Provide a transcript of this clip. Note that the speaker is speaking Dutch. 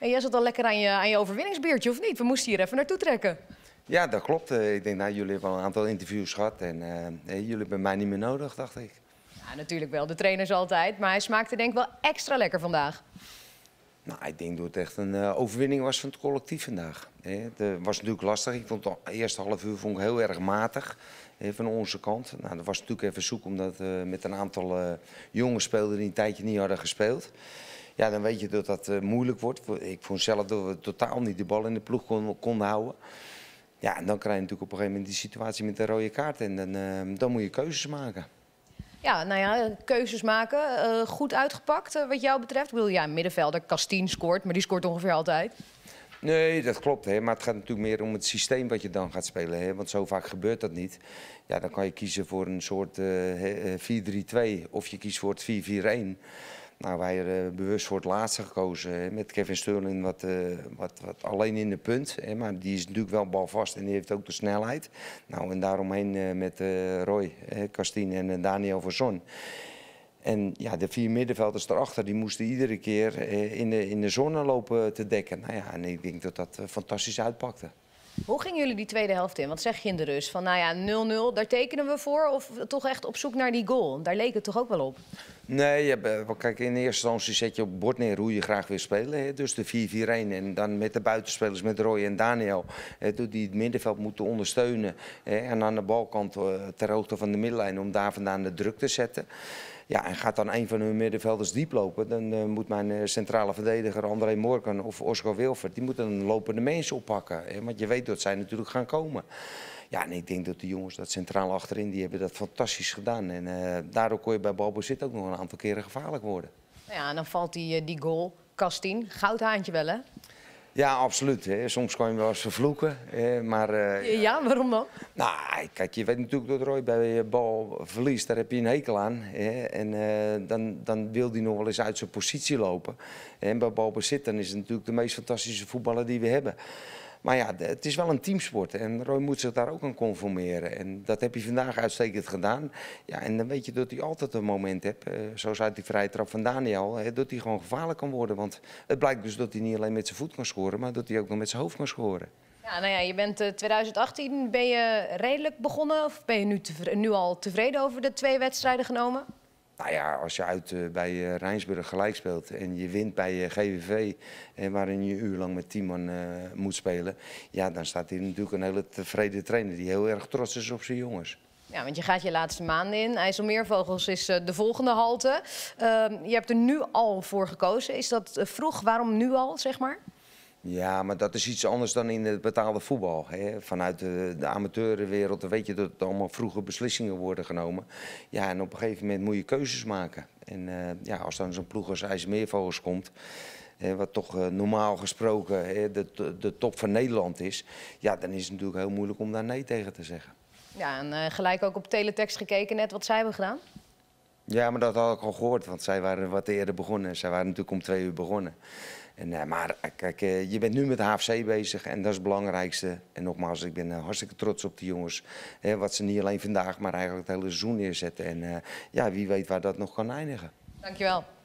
En jij zat al lekker aan je, aan je of niet? We moesten hier even naartoe trekken. Ja, dat klopt. Eh, ik denk, dat nou, jullie hebben al een aantal interviews gehad en eh, jullie hebben mij niet meer nodig, dacht ik. Ja, natuurlijk wel. De trainers altijd. Maar hij smaakte denk ik wel extra lekker vandaag. Nou, ik denk dat het echt een eh, overwinning was van het collectief vandaag. Het was natuurlijk lastig. Ik vond de eerste half uur vond ik heel erg matig van onze kant. Nou, dat was natuurlijk even zoek omdat we met een aantal jonge spelers die een tijdje niet hadden gespeeld. Ja, dan weet je dat dat eh, moeilijk wordt. Ik vond zelf dat we totaal niet de bal in de ploeg konden, konden houden. Ja, en dan krijg je natuurlijk op een gegeven moment die situatie met de rode kaart. En dan, eh, dan moet je keuzes maken. Ja, nou ja, keuzes maken. Eh, goed uitgepakt wat jou betreft. wil bedoel, een middenvelder, Castien scoort, maar die scoort ongeveer altijd. Nee, dat klopt. Hè. Maar het gaat natuurlijk meer om het systeem wat je dan gaat spelen. Hè. Want zo vaak gebeurt dat niet. Ja, dan kan je kiezen voor een soort 4-3-2 of je kiest voor het 4-4-1. Nou, wij hebben bewust voor het laatste gekozen met Kevin Sterling, wat, eh, wat, wat alleen in de punt. Hè, maar die is natuurlijk wel balvast en die heeft ook de snelheid. Nou, en daaromheen eh, met eh, Roy, Castine en Daniel Verzon. En ja, de vier middenvelders erachter, die moesten iedere keer in de, in de zone lopen te dekken. Nou ja, en ik denk dat dat fantastisch uitpakte. Hoe gingen jullie die tweede helft in? Wat zeg je in de rust van, nou ja, 0-0, daar tekenen we voor? Of toch echt op zoek naar die goal? Daar leek het toch ook wel op? Nee, eh, kijk, in eerste instantie zet je op bord neer hoe je graag wil spelen. Hè. Dus de 4-4-1 en dan met de buitenspelers, met Roy en Daniel, hè, die het middenveld moeten ondersteunen. Hè, en aan de balkant eh, ter hoogte van de middenlijn om daar vandaan de druk te zetten. Ja, en gaat dan een van hun middenvelders diep lopen, dan eh, moet mijn centrale verdediger André Morgan of Oscar Wilfert, die moeten een lopende mens oppakken. Hè, want je weet dat zij natuurlijk gaan komen. Ja, en ik denk dat de jongens dat centraal achterin, die hebben dat fantastisch gedaan. En eh, daardoor kon je bij Zit ook nog een aantal keren gevaarlijk worden. Nou ja, en dan valt die, eh, die goal, Kastien, goudhaantje wel hè? Ja, absoluut. Hè. Soms kan je wel eens vervloeken. Maar, eh, ja, waarom dan? Nou, kijk, je weet natuurlijk dat Roy bij je bal verliest, daar heb je een hekel aan. Hè. En dan, dan wil hij nog wel eens uit zijn positie lopen. En bij balbezit, dan is het natuurlijk de meest fantastische voetballer die we hebben. Maar ja, het is wel een teamsport en Roy moet zich daar ook aan conformeren. En dat heb je vandaag uitstekend gedaan. Ja, en dan weet je dat hij altijd een moment hebt, eh, zoals uit die vrije trap van Daniel, dat hij gewoon gevaarlijk kan worden. Want het blijkt dus dat hij niet alleen met zijn voet kan scoren, maar dat hij ook nog met zijn hoofd kan scoren. Ja, nou ja, je bent 2018 eh, ben je redelijk begonnen of ben je nu, nu al tevreden over de twee wedstrijden genomen? Nou ja, als je uit eh, bij eh, Rijnsburg gelijk speelt en je wint bij uh, eh, GVV, en waarin je uur lang met tien moet spelen, ja, dan staat hij natuurlijk een hele tevreden trainer die heel erg trots is op zijn jongens. Ja, want je gaat je laatste maanden in. IJsselmeervogels is de volgende halte. Ehm, je hebt er nu al voor gekozen. Is dat vroeg? Waarom nu al, zeg maar? Ja, maar dat is iets anders dan in het betaalde voetbal. Hè. Vanuit de, de dan weet je dat er allemaal vroege beslissingen worden genomen. Ja, en op een gegeven moment moet je keuzes maken. En eh, ja, als dan zo'n ploeg als IJsmeervogels komt, wat toch eh, normaal gesproken hè, de, de top van Nederland is, ja, dan is het natuurlijk heel moeilijk om daar nee tegen te zeggen. Ja, en eh, gelijk ook op teletext gekeken net wat zij hebben gedaan. Ja, maar dat had ik al gehoord, want zij waren wat eerder begonnen. Zij waren natuurlijk om twee uur begonnen. En, eh, maar eh, kijk, eh, je bent nu met de HFC bezig en dat is het belangrijkste. En nogmaals, ik ben hartstikke trots op die jongens. Hè, wat ze niet alleen vandaag, maar eigenlijk het hele seizoen neerzetten. En ja, wie weet waar dat nog kan eindigen. Dankjewel.